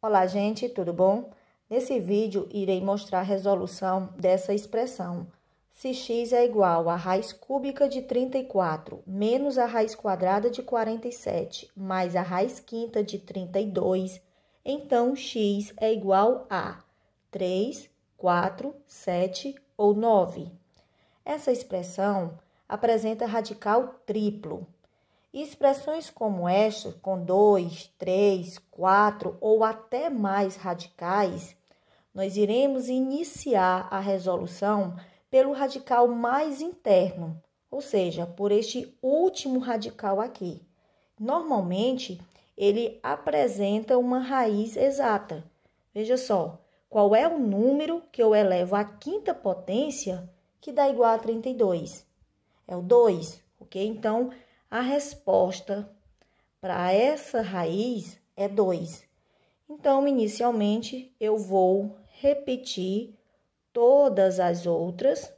Olá, gente, tudo bom? Nesse vídeo, irei mostrar a resolução dessa expressão. Se x é igual a raiz cúbica de 34 menos a raiz quadrada de 47 mais a raiz quinta de 32, então x é igual a 3, 4, 7 ou 9. Essa expressão apresenta radical triplo, Expressões como estas, com dois, três, quatro ou até mais radicais, nós iremos iniciar a resolução pelo radical mais interno, ou seja, por este último radical aqui. Normalmente, ele apresenta uma raiz exata. Veja só, qual é o número que eu elevo à quinta potência que dá igual a 32? É o 2, ok? Então, a resposta para essa raiz é 2. Então, inicialmente, eu vou repetir todas as outras.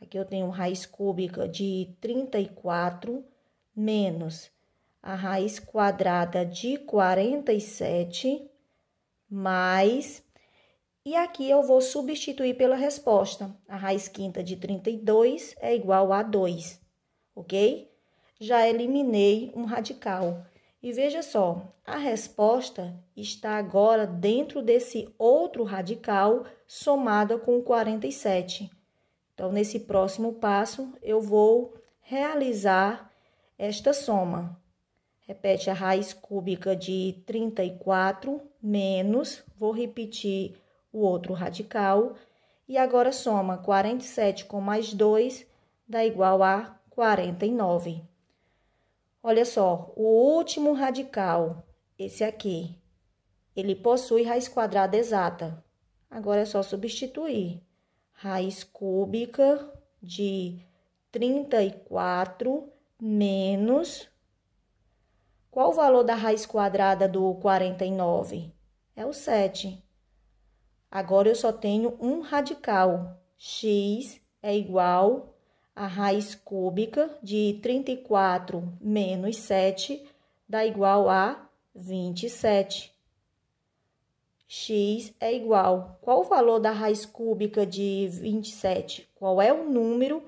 Aqui eu tenho raiz cúbica de 34 menos a raiz quadrada de 47 mais e aqui eu vou substituir pela resposta. A raiz quinta de 32 é igual a 2, ok? já eliminei um radical. E veja só, a resposta está agora dentro desse outro radical somada com 47. Então, nesse próximo passo, eu vou realizar esta soma. Repete a raiz cúbica de 34 menos, vou repetir o outro radical, e agora soma 47 com mais 2 dá igual a 49. Olha só, o último radical, esse aqui, ele possui raiz quadrada exata. Agora é só substituir. Raiz cúbica de 34 menos... Qual o valor da raiz quadrada do 49? É o 7. Agora eu só tenho um radical. x é igual a raiz cúbica de 34 menos 7 dá igual a 27. x é igual. Qual o valor da raiz cúbica de 27? Qual é o número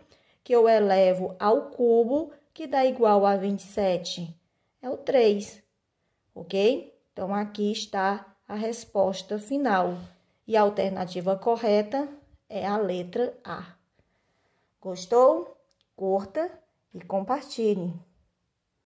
que eu elevo ao cubo que dá igual a 27? É o 3, ok? Então, aqui está a resposta final. E a alternativa correta é a letra A. Gostou? Curta e compartilhe.